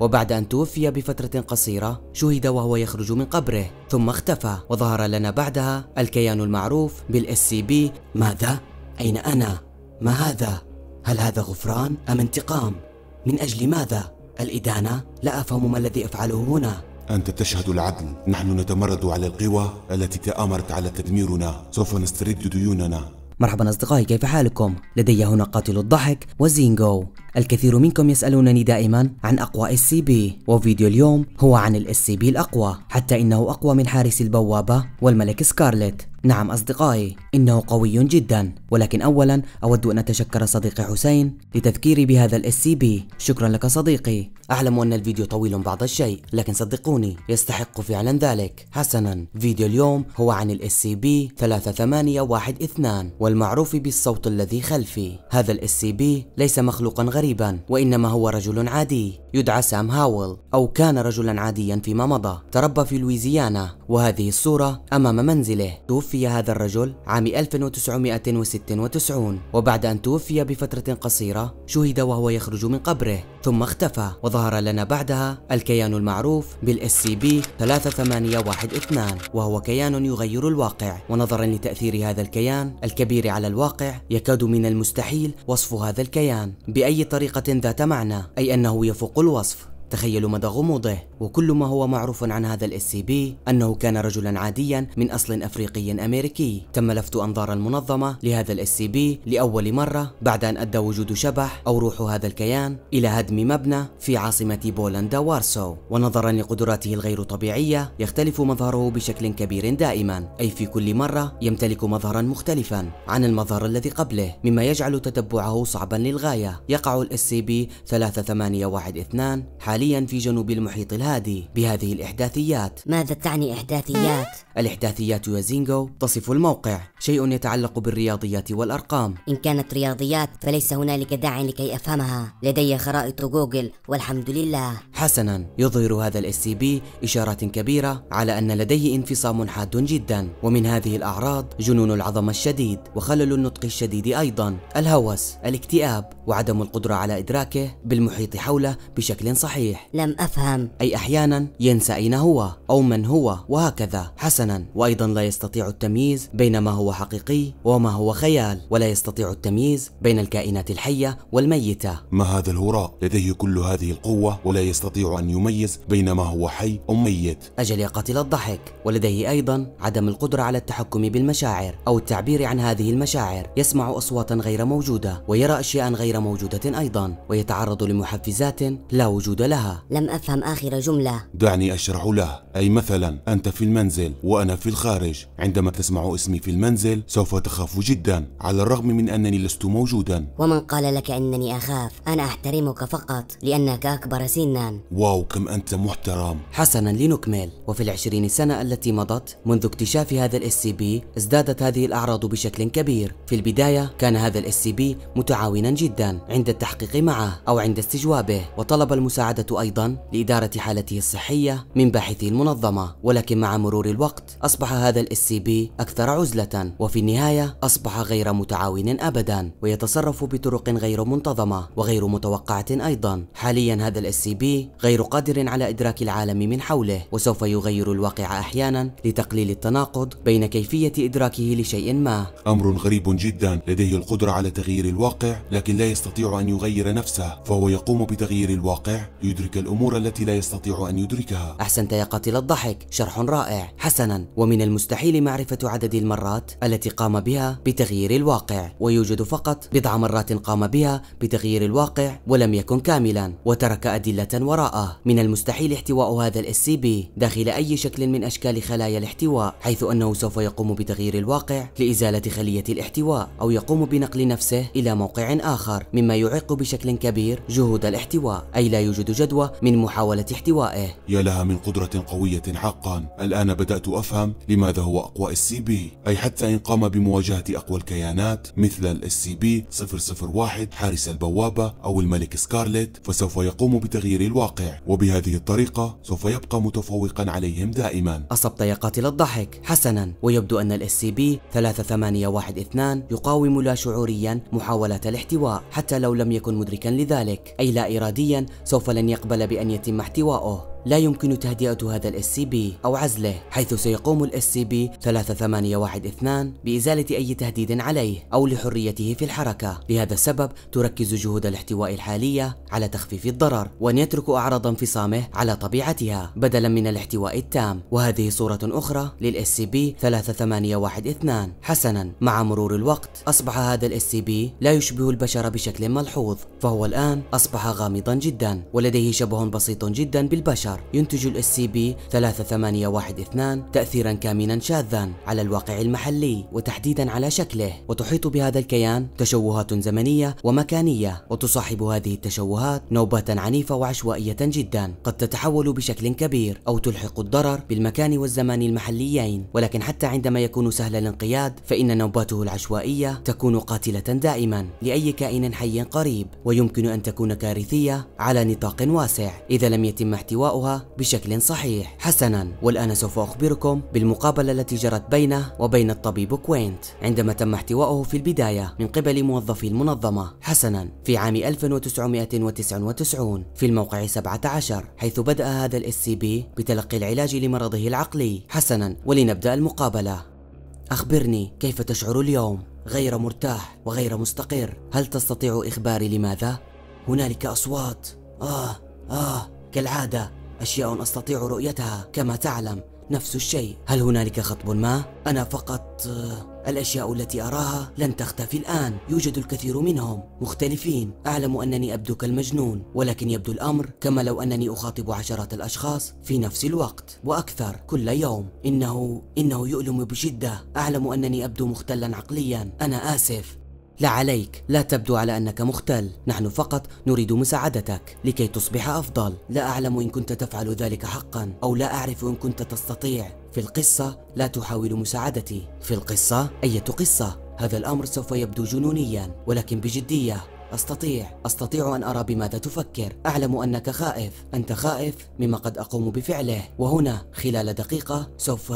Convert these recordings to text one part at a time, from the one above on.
وبعد أن توفي بفترة قصيرة شهد وهو يخرج من قبره ثم اختفى وظهر لنا بعدها الكيان المعروف بالاس سي بي ماذا؟ أين أنا؟ ما هذا؟ هل هذا غفران أم انتقام؟ من أجل ماذا؟ الإدانة؟ لا أفهم ما الذي أفعله هنا أنت تشهد العدل نحن نتمرد على القوى التي تآمرت على تدميرنا سوف نسترد ديوننا مرحبا أصدقائي كيف حالكم؟ لدي هنا قاتل الضحك وزينجو الكثير منكم يسألونني دائما عن أقوى اس سي بي وفيديو اليوم هو عن الاس سي بي الأقوى حتى إنه أقوى من حارس البوابة والملك سكارلت نعم أصدقائي إنه قوي جدا ولكن أولا أود أن أتشكر صديقي حسين لتذكيري بهذا الاس سي بي شكرا لك صديقي أعلم أن الفيديو طويل بعض الشيء لكن صدقوني يستحق فعلا ذلك حسنا فيديو اليوم هو عن الاس سي بي 3812 والمعروف بالصوت الذي خلفي هذا الاس سي بي ليس مخلوقا غريبا وإنما هو رجل عادي يدعى سام هاول أو كان رجلا عاديا فيما مضى تربى في لويزيانا وهذه الصورة أمام منزله توفي توفي هذا الرجل عام 1996 وبعد أن توفي بفترة قصيرة شهد وهو يخرج من قبره ثم اختفى وظهر لنا بعدها الكيان المعروف بالاس سي بي 3812 وهو كيان يغير الواقع ونظرا لتأثير هذا الكيان الكبير على الواقع يكاد من المستحيل وصف هذا الكيان بأي طريقة ذات معنى أي أنه يفوق الوصف تخيلوا مدى غموضه وكل ما هو معروف عن هذا الاس سي بي انه كان رجلا عاديا من اصل افريقي امريكي تم لفت انظار المنظمه لهذا الاس سي بي لاول مره بعد ان ادى وجود شبح او روح هذا الكيان الى هدم مبنى في عاصمه بولندا وارسو ونظرا لقدراته الغير طبيعيه يختلف مظهره بشكل كبير دائما اي في كل مره يمتلك مظهرا مختلفا عن المظهر الذي قبله مما يجعل تتبعه صعبا للغايه يقع الاس سي بي 3812 حاليا في جنوب المحيط الهادي بهذه الإحداثيات ماذا تعني إحداثيات؟ الإحداثيات يا زينجو تصف الموقع شيء يتعلق بالرياضيات والأرقام إن كانت رياضيات فليس هنالك داع لكي أفهمها لدي خرائط جوجل والحمد لله حسنا يظهر هذا الاس بي إشارات كبيرة على أن لديه انفصام حاد جدا ومن هذه الأعراض جنون العظمة الشديد وخلل النطق الشديد أيضا الهوس الاكتئاب وعدم القدرة على إدراكه بالمحيط حوله بشكل صحيح صحيح لم أفهم أي أحيانا ينسى أين هو أو من هو وهكذا حسنا وأيضا لا يستطيع التمييز بين ما هو حقيقي وما هو خيال ولا يستطيع التمييز بين الكائنات الحية والميتة ما هذا الهراء لديه كل هذه القوة ولا يستطيع أن يميز بين ما هو حي أو ميت أجل يا قاتل الضحك ولديه أيضا عدم القدرة على التحكم بالمشاعر أو التعبير عن هذه المشاعر يسمع أصواتا غير موجودة ويرى أشياء غير موجودة أيضا ويتعرض لمحفزات لا وجود لها لها لم أفهم آخر جملة دعني أشرح له أي مثلا أنت في المنزل وأنا في الخارج عندما تسمع اسمي في المنزل سوف تخاف جدا على الرغم من أنني لست موجودا ومن قال لك أنني أخاف أنا أحترمك فقط لأنك أكبر سنا واو كم أنت محترم حسنا لنكمل وفي العشرين سنة التي مضت منذ اكتشاف هذا الاس سي بي ازدادت هذه الأعراض بشكل كبير في البداية كان هذا الاس سي بي متعاونا جدا عند التحقيق معه أو عند استجوابه وطلب المساعدة أيضا لإدارة حالته الصحية من باحثي المنظمة ولكن مع مرور الوقت أصبح هذا الاس سي بي أكثر عزلة وفي النهاية أصبح غير متعاون أبدا ويتصرف بطرق غير منتظمة وغير متوقعة أيضا حاليا هذا الاس سي بي غير قادر على إدراك العالم من حوله وسوف يغير الواقع أحيانا لتقليل التناقض بين كيفية إدراكه لشيء ما أمر غريب جدا لديه القدرة على تغيير الواقع لكن لا يستطيع أن يغير نفسه فهو يقوم بتغيير الواقع يدرك الأمور التي لا يستطيع أن يدركها أحسنت يا قاتل الضحك شرح رائع حسنا ومن المستحيل معرفة عدد المرات التي قام بها بتغيير الواقع ويوجد فقط بضع مرات قام بها بتغيير الواقع ولم يكن كاملا وترك أدلة وراءه من المستحيل احتواء هذا الاس بي داخل أي شكل من أشكال خلايا الاحتواء حيث أنه سوف يقوم بتغيير الواقع لإزالة خلية الاحتواء أو يقوم بنقل نفسه إلى موقع آخر مما يعيق بشكل كبير جهود الاحتواء أي لا يوجد جدوى الجدوى من محاولة احتوائه يا لها من قدرة قوية حقا الآن بدأت أفهم لماذا هو أقوى اس سي بي أي حتى إن قام بمواجهة أقوى الكيانات مثل الاس سي بي 001 حارس البوابة أو الملك سكارلت فسوف يقوم بتغيير الواقع وبهذه الطريقة سوف يبقى متفوقا عليهم دائما أصبت يا قاتل الضحك حسنا ويبدو أن الاس سي بي 38812 يقاوم لا شعوريا محاولة الاحتواء حتى لو لم يكن مدركا لذلك أي لا إراديا سوف لن يقبل بأن يتم احتوائه لا يمكن تهدئة هذا الاس سي بي أو عزله حيث سيقوم الاس سي بي 3812 بإزالة أي تهديد عليه أو لحريته في الحركة لهذا السبب تركز جهود الاحتواء الحالية على تخفيف الضرر وأن يترك أعراض انفصامه على طبيعتها بدلا من الاحتواء التام وهذه صورة أخرى للاس سي بي 3812 حسنا مع مرور الوقت أصبح هذا الاس سي بي لا يشبه البشر بشكل ملحوظ فهو الآن أصبح غامضا جدا ولديه شبه بسيط جدا بالبشر الأفكار ينتج ال SCP-3812 تأثيرا كامنا شاذا على الواقع المحلي وتحديدا على شكله وتحيط بهذا الكيان تشوهات زمنية ومكانية وتصاحب هذه التشوهات نوبات عنيفة وعشوائية جدا قد تتحول بشكل كبير أو تلحق الضرر بالمكان والزمان المحليين ولكن حتى عندما يكون سهل الانقياد فإن نوباته العشوائية تكون قاتلة دائما لأي كائن حي قريب ويمكن أن تكون كارثية على نطاق واسع إذا لم يتم احتواؤها بشكل صحيح حسنا والآن سوف أخبركم بالمقابلة التي جرت بينه وبين الطبيب كوينت عندما تم احتوائه في البداية من قبل موظفي المنظمة حسنا في عام 1999 في الموقع 17 حيث بدأ هذا الاس سي بي بتلقي العلاج لمرضه العقلي حسنا ولنبدأ المقابلة أخبرني كيف تشعر اليوم غير مرتاح وغير مستقر هل تستطيع إخباري لماذا؟ هنالك أصوات آه آه كالعادة أشياء أستطيع رؤيتها كما تعلم نفس الشيء هل هنالك خطب ما؟ أنا فقط آه، الأشياء التي أراها لن تختفي الآن يوجد الكثير منهم مختلفين أعلم أنني أبدو كالمجنون ولكن يبدو الأمر كما لو أنني أخاطب عشرات الأشخاص في نفس الوقت وأكثر كل يوم إنه إنه يؤلم بشدة أعلم أنني أبدو مختلا عقليا أنا آسف لا عليك لا تبدو على أنك مختل نحن فقط نريد مساعدتك لكي تصبح أفضل لا أعلم إن كنت تفعل ذلك حقا أو لا أعرف إن كنت تستطيع في القصة لا تحاول مساعدتي في القصة أية قصة هذا الأمر سوف يبدو جنونيا ولكن بجدية أستطيع أستطيع أن أرى بماذا تفكر أعلم أنك خائف أنت خائف مما قد أقوم بفعله وهنا خلال دقيقة سوف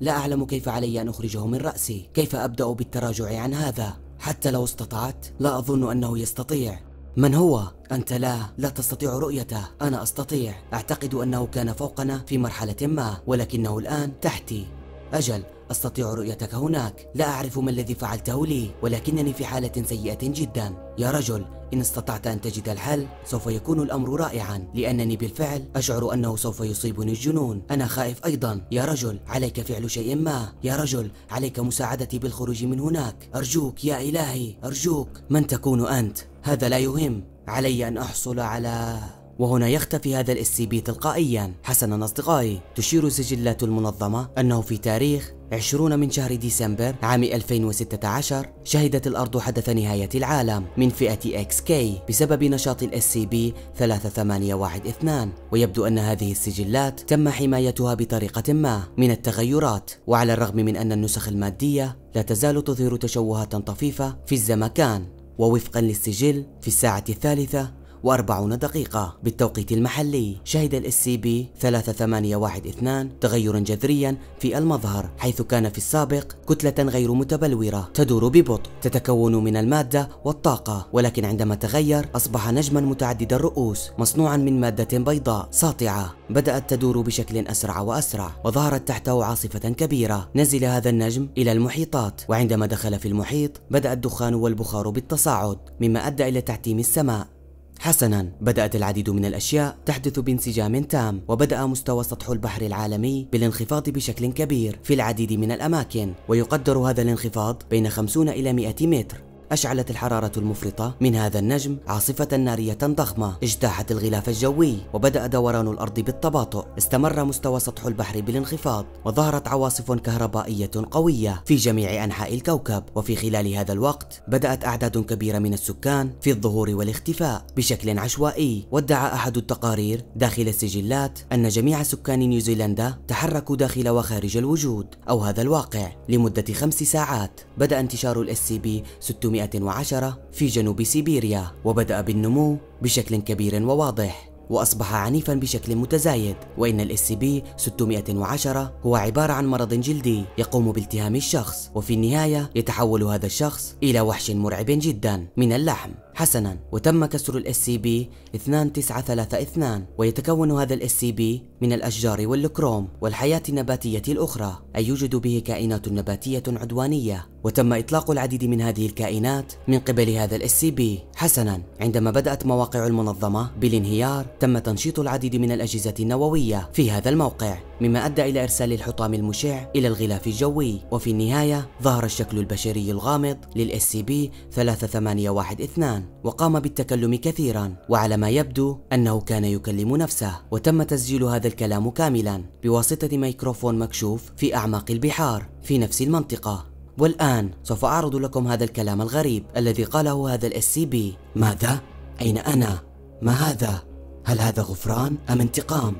لا أعلم كيف علي أن أخرجه من رأسي كيف أبدأ بالتراجع عن هذا حتى لو استطعت لا أظن أنه يستطيع من هو؟ أنت لا، لا تستطيع رؤيته، أنا أستطيع، أعتقد أنه كان فوقنا في مرحلة ما، ولكنه الآن تحتي. أجل، أستطيع رؤيتك هناك لا أعرف ما الذي فعلته لي ولكنني في حالة سيئة جدا يا رجل إن استطعت أن تجد الحل سوف يكون الأمر رائعا لأنني بالفعل أشعر أنه سوف يصيبني الجنون أنا خائف أيضا يا رجل عليك فعل شيء ما يا رجل عليك مساعدتي بالخروج من هناك أرجوك يا إلهي أرجوك من تكون أنت؟ هذا لا يهم علي أن أحصل على وهنا يختفي هذا الاس بي تلقائيا حسنا أصدقائي تشير سجلات المنظمة أنه في تاريخ 20 من شهر ديسمبر عام 2016 شهدت الأرض حدث نهاية العالم من فئة اكس كي بسبب نشاط الاس سي بي 3812 ويبدو أن هذه السجلات تم حمايتها بطريقة ما من التغيرات وعلى الرغم من أن النسخ المادية لا تزال تظهر تشوهات طفيفة في الزمكان ووفقا للسجل في الساعة الثالثة وأربعون دقيقة بالتوقيت المحلي شهد الاس سي بي 3812 تغيرا جذريا في المظهر حيث كان في السابق كتلة غير متبلورة تدور ببطء تتكون من المادة والطاقة ولكن عندما تغير أصبح نجما متعدد الرؤوس مصنوعا من مادة بيضاء ساطعة بدأت تدور بشكل أسرع وأسرع وظهرت تحته عاصفة كبيرة نزل هذا النجم إلى المحيطات وعندما دخل في المحيط بدأ الدخان والبخار بالتصاعد مما أدى إلى تعتيم السماء حسنا بدأت العديد من الأشياء تحدث بانسجام تام وبدأ مستوى سطح البحر العالمي بالانخفاض بشكل كبير في العديد من الأماكن ويقدر هذا الانخفاض بين 50 إلى 100 متر أشعلت الحرارة المفرطة من هذا النجم عاصفة نارية ضخمة اجتاحت الغلاف الجوي وبدأ دوران الأرض بالتباطؤ استمر مستوى سطح البحر بالانخفاض وظهرت عواصف كهربائية قوية في جميع أنحاء الكوكب وفي خلال هذا الوقت بدأت أعداد كبيرة من السكان في الظهور والاختفاء بشكل عشوائي وادعى أحد التقارير داخل السجلات أن جميع سكان نيوزيلندا تحركوا داخل وخارج الوجود أو هذا الواقع لمدة خمس ساعات بدأ انتشار الـ scp 600 1910 في جنوب سيبيريا وبدأ بالنمو بشكل كبير وواضح وأصبح عنيفا بشكل متزايد وإن الاس سي بي 610 هو عبارة عن مرض جلدي يقوم بالتهام الشخص وفي النهاية يتحول هذا الشخص إلى وحش مرعب جدا من اللحم حسنا وتم كسر سي بي 2932 ويتكون هذا الاس سي بي من الأشجار والكروم والحياة النباتية الأخرى أي يوجد به كائنات نباتية عدوانية وتم إطلاق العديد من هذه الكائنات من قبل هذا الاس سي بي حسنا عندما بدأت مواقع المنظمة بالانهيار تم تنشيط العديد من الأجهزة النووية في هذا الموقع مما أدى إلى إرسال الحطام المشع إلى الغلاف الجوي وفي النهاية ظهر الشكل البشري الغامض لل SCP 3812 وقام بالتكلم كثيرا وعلى ما يبدو أنه كان يكلم نفسه وتم تسجيل هذا الكلام كاملا بواسطة ميكروفون مكشوف في أعماق البحار في نفس المنطقة والآن سوف أعرض لكم هذا الكلام الغريب الذي قاله هذا الاس سي بي ماذا؟ أين أنا؟ ما هذا؟ هل هذا غفران أم انتقام؟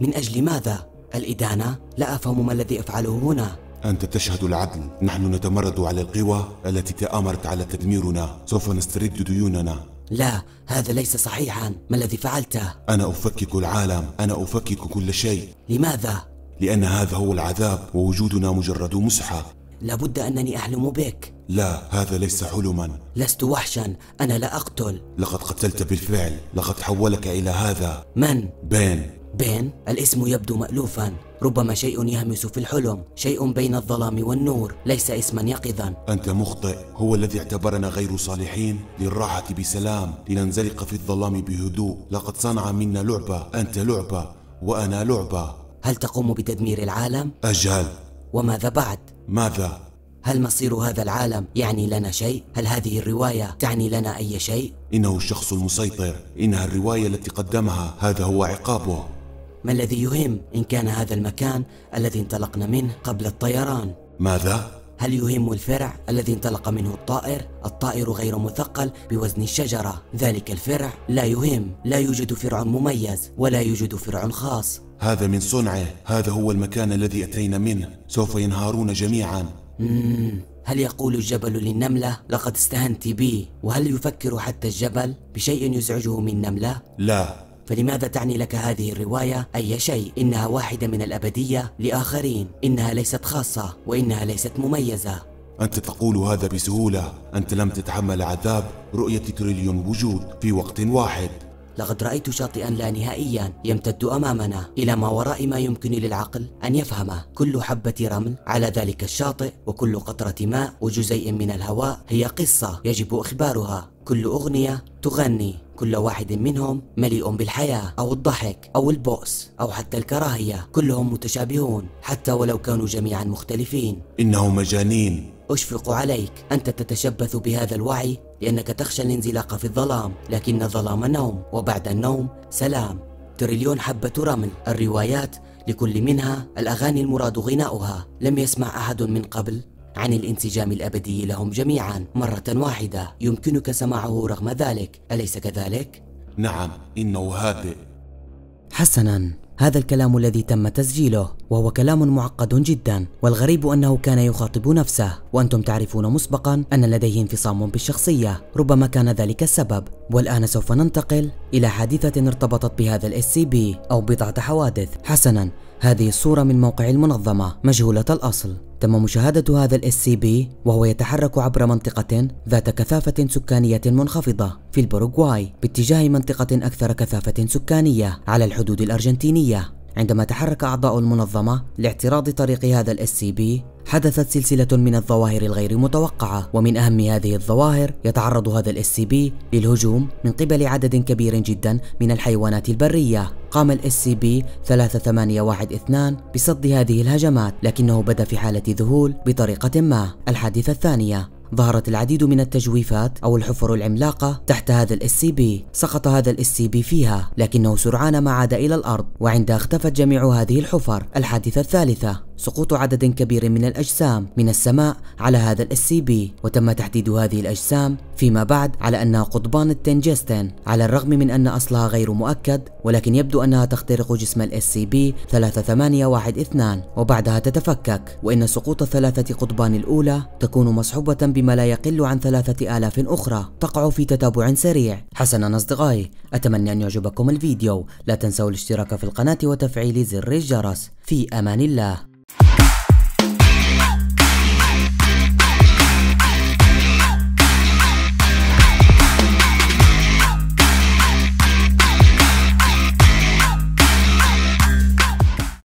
من أجل ماذا؟ الإدانة لا أفهم ما الذي أفعله هنا أنت تشهد العدل نحن نتمرد على القوى التي تآمرت على تدميرنا سوف نسترد ديوننا لا هذا ليس صحيحا ما الذي فعلته أنا أفكك العالم أنا أفكك كل شيء لماذا؟ لأن هذا هو العذاب ووجودنا مجرد مسحة لابد أنني أحلم بك لا هذا ليس حلما لست وحشا أنا لا أقتل لقد قتلت بالفعل لقد حولك إلى هذا من؟ بين بين الاسم يبدو مألوفا ربما شيء يهمس في الحلم شيء بين الظلام والنور ليس اسما يقظا أنت مخطئ هو الذي اعتبرنا غير صالحين للراحة بسلام لننزلق في الظلام بهدوء لقد صنع منا لعبة أنت لعبة وأنا لعبة هل تقوم بتدمير العالم؟ أجل وماذا بعد؟ ماذا؟ هل مصير هذا العالم يعني لنا شيء؟ هل هذه الرواية تعني لنا أي شيء؟ إنه الشخص المسيطر إنها الرواية التي قدمها هذا هو عقابه ما الذي يهم إن كان هذا المكان الذي انطلقنا منه قبل الطيران ماذا؟ هل يهم الفرع الذي انطلق منه الطائر؟ الطائر غير مثقل بوزن الشجرة ذلك الفرع لا يهم لا يوجد فرع مميز ولا يوجد فرع خاص هذا من صنعه هذا هو المكان الذي أتينا منه سوف ينهارون جميعا مم. هل يقول الجبل للنملة لقد استهنت بي وهل يفكر حتى الجبل بشيء يزعجه من نملة؟ لا فلماذا تعني لك هذه الرواية أي شيء إنها واحدة من الأبدية لآخرين إنها ليست خاصة وإنها ليست مميزة أنت تقول هذا بسهولة أنت لم تتحمل عذاب رؤية تريليون وجود في وقت واحد لقد رأيت شاطئا لا نهائيا يمتد أمامنا إلى ما وراء ما يمكن للعقل أن يفهمه كل حبة رمل على ذلك الشاطئ وكل قطرة ماء وجزيء من الهواء هي قصة يجب إخبارها كل أغنية تغني كل واحد منهم مليء بالحياة أو الضحك أو البؤس أو حتى الكراهية كلهم متشابهون حتى ولو كانوا جميعا مختلفين إنهم مجانين أشفق عليك أنت تتشبث بهذا الوعي لأنك تخشى الانزلاق في الظلام لكن الظلام نوم وبعد النوم سلام تريليون حبة رمل الروايات لكل منها الأغاني المراد غناؤها لم يسمع أحد من قبل عن الانسجام الابدي لهم جميعا مره واحده يمكنك سماعه رغم ذلك اليس كذلك نعم انه هادئ حسنا هذا الكلام الذي تم تسجيله وهو كلام معقد جدا والغريب انه كان يخاطب نفسه وانتم تعرفون مسبقا ان لديه انفصام بالشخصيه ربما كان ذلك السبب والان سوف ننتقل الى حادثه ارتبطت بهذا الاس سي بي او بضعه حوادث حسنا هذه الصوره من موقع المنظمه مجهوله الاصل تم مشاهدة هذا الاس سي بي وهو يتحرك عبر منطقة ذات كثافة سكانية منخفضة في البروغواي باتجاه منطقة أكثر كثافة سكانية على الحدود الأرجنتينية عندما تحرك أعضاء المنظمة لاعتراض طريق هذا الاس سي بي حدثت سلسلة من الظواهر الغير متوقعة ومن أهم هذه الظواهر يتعرض هذا الاس سي بي للهجوم من قبل عدد كبير جدا من الحيوانات البرية قام الاس سي بي 3812 بصد هذه الهجمات لكنه بدا في حالة ذهول بطريقة ما الحادثة الثانية ظهرت العديد من التجويفات أو الحفر العملاقة تحت هذا الاس سي بي سقط هذا الاس سي بي فيها لكنه سرعان ما عاد إلى الأرض وعندها اختفت جميع هذه الحفر الحادثة الثالثة سقوط عدد كبير من الأجسام من السماء على هذا الاس سي بي وتم تحديد هذه الأجسام فيما بعد على أنها قضبان التنجستن على الرغم من أن أصلها غير مؤكد ولكن يبدو أنها تخترق جسم الاس سي بي 3812 وبعدها تتفكك وإن سقوط الثلاثة قضبان الأولى تكون مصحوبة بما لا يقل عن 3000 أخرى تقع في تتابع سريع حسنا أصدقائي أتمنى أن يعجبكم الفيديو لا تنسوا الاشتراك في القناة وتفعيل زر الجرس في أمان الله